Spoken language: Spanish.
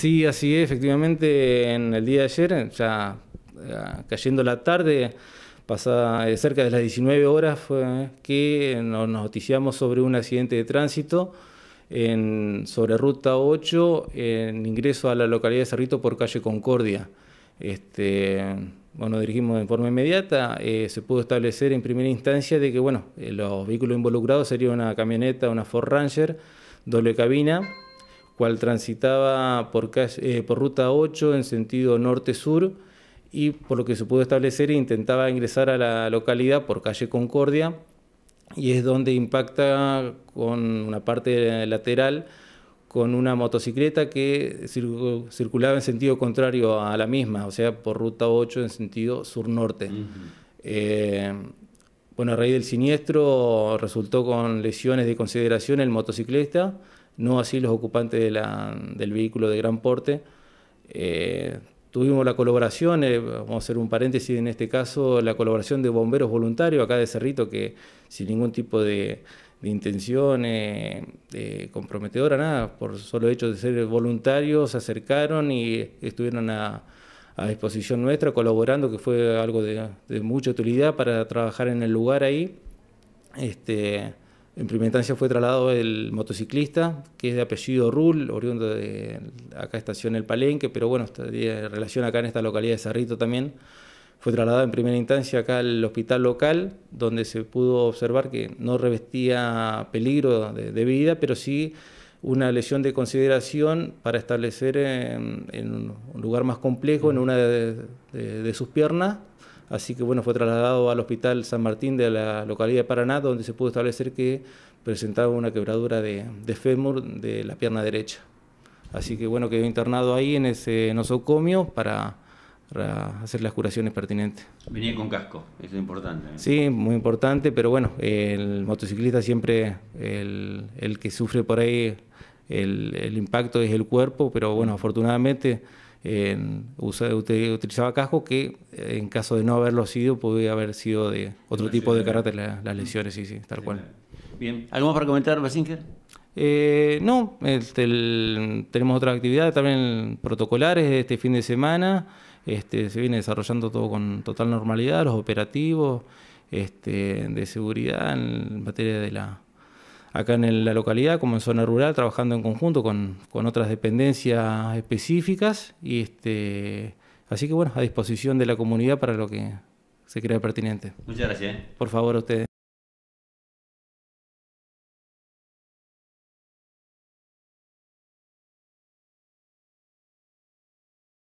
Sí, así es, efectivamente, en el día de ayer, ya eh, cayendo la tarde, pasada eh, cerca de las 19 horas, fue que nos noticiamos sobre un accidente de tránsito en, sobre ruta 8, en ingreso a la localidad de Cerrito por calle Concordia. Este, bueno, dirigimos de forma inmediata, eh, se pudo establecer en primera instancia de que, bueno, los vehículos involucrados serían una camioneta, una Ford Ranger, doble cabina, cual transitaba por, eh, por ruta 8 en sentido norte-sur y por lo que se pudo establecer intentaba ingresar a la localidad por calle Concordia y es donde impacta con una parte lateral con una motocicleta que circulaba en sentido contrario a la misma, o sea, por ruta 8 en sentido sur-norte. Bueno, a raíz del siniestro resultó con lesiones de consideración el motociclista, no así los ocupantes de del vehículo de gran porte. Eh, tuvimos la colaboración, eh, vamos a hacer un paréntesis en este caso, la colaboración de bomberos voluntarios acá de Cerrito, que sin ningún tipo de, de intención comprometedora, nada, por solo hecho de ser voluntarios, se acercaron y estuvieron a a disposición nuestra, colaborando, que fue algo de, mucha utilidad para trabajar en el lugar ahí. Este, en primera instancia fue trasladado el motociclista, que es de apellido Rul, oriundo de acá estación El Palenque, pero bueno, en relación acá en esta localidad de Cerrito también. Fue trasladado en primera instancia acá al hospital local, donde se pudo observar que no revestía peligro de, de vida, pero sí una lesión de consideración para establecer en, un lugar más complejo, en una de, sus piernas. Así que bueno, fue trasladado al Hospital San Martín de la localidad de Paraná, donde se pudo establecer que presentaba una quebradura de, de fémur de la pierna derecha. Así que bueno, quedó internado ahí en ese nosocomio para para hacer las curaciones pertinentes. Venía con casco, eso es importante. ¿eh? Sí, muy importante, pero bueno, el motociclista siempre, el, el que sufre por ahí el, el, impacto es el cuerpo, pero bueno, afortunadamente usted utilizaba casco que eh, en caso de no haberlo sido, podría haber sido de otro tipo de carácter las lesiones, sí, sí, tal cual. Bien, ¿algo más para comentar, Basinger? Eh, no, este, tenemos otra actividad... también protocolares este fin de semana. Este, se viene desarrollando todo con total normalidad, los operativos este, de seguridad en materia de la acá en la localidad como en zona rural, trabajando en conjunto con, otras dependencias específicas. Y este, así que bueno, a disposición de la comunidad para lo que se crea pertinente. Muchas gracias. ¿eh? Por favor, a ustedes.